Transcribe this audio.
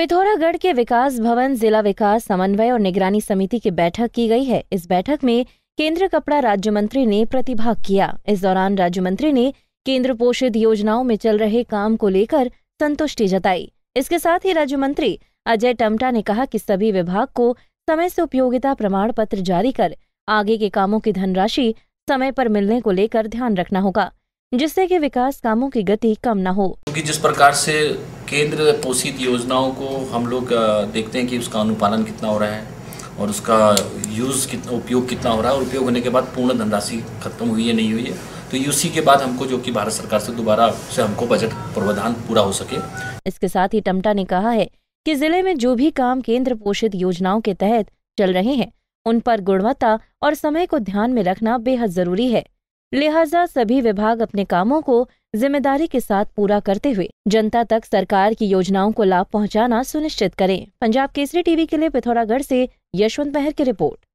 पिथौरागढ़ के विकास भवन जिला विकास समन्वय और निगरानी समिति की बैठक की गई है इस बैठक में केंद्रीय कपड़ा राज्य मंत्री ने प्रतिभाग किया इस दौरान राज्य मंत्री ने केंद्र पोषित योजनाओं में चल रहे काम को लेकर संतुष्टि जताई इसके साथ ही राज्य मंत्री अजय टमटा ने कहा कि सभी विभाग को समय से उपयोगिता प्रमाण पत्र जारी कर आगे के कामों की धनराशि समय पर मिलने को लेकर ध्यान रखना होगा जिससे कि विकास कामों की गति कम न हो जिस प्रकार से केंद्र पोषित योजनाओं को हम लोग देखते हैं कि उसका अनुपालन कितना हो रहा है और उसका यूज़ कितना उपयोग कितना हो रहा है और उपयोग होने के बाद पूर्ण धनराशि खत्म हुई है नहीं हुई है तो यूसी के बाद हमको जो कि भारत सरकार से दोबारा से हमको बजट प्रावधान पूरा हो सके इसके साथ ही टमटा ने कहा है कि जिले में जो भी काम केंद्र पोषित योजनाओं के तहत चल रहे हैं उन पर गुणवत्ता और समय को ध्यान में रखना बेहद जरूरी है लिहाजा सभी विभाग अपने कामों को जिम्मेदारी के साथ पूरा करते हुए जनता तक सरकार की योजनाओं को लाभ पहुंचाना सुनिश्चित करें पंजाब केसरी टीवी के लिए पिथौरागढ़ से यशवंत महर की रिपोर्ट